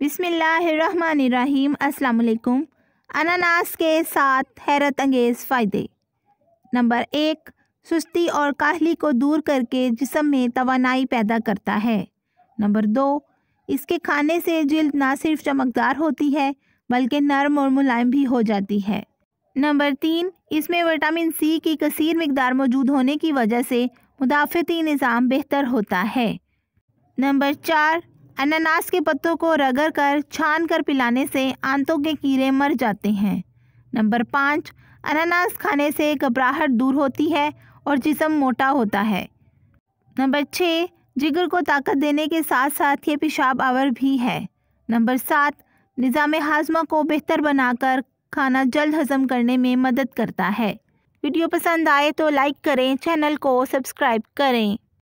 बिसमीम् अल्लाम अनानास के साथ हैरत अंगेज़ फ़ायदे नंबर एक सुस्ती और काहली को दूर करके जिसम में तोानाई पैदा करता है नंबर दो इसके खाने से जल्द ना सिर्फ चमकदार होती है बल्कि नरम और मुलायम भी हो जाती है नंबर तीन इसमें विटामिन सी की कसर मकदार मौजूद होने की वजह से मुदाफ़ती निज़ाम बेहतर होता है नंबर चार अनानास के पत्तों को रगड़ कर छान कर पिलाने से आंतों के कीड़े मर जाते हैं नंबर पाँच अनानास खाने से घबराहट दूर होती है और जिसम मोटा होता है नंबर छः जिगर को ताकत देने के साथ साथ ये पेशाब आवर भी है नंबर सात निज़ाम हाजमा को बेहतर बनाकर खाना जल्द हजम करने में मदद करता है वीडियो पसंद आए तो लाइक करें चैनल को सब्सक्राइब करें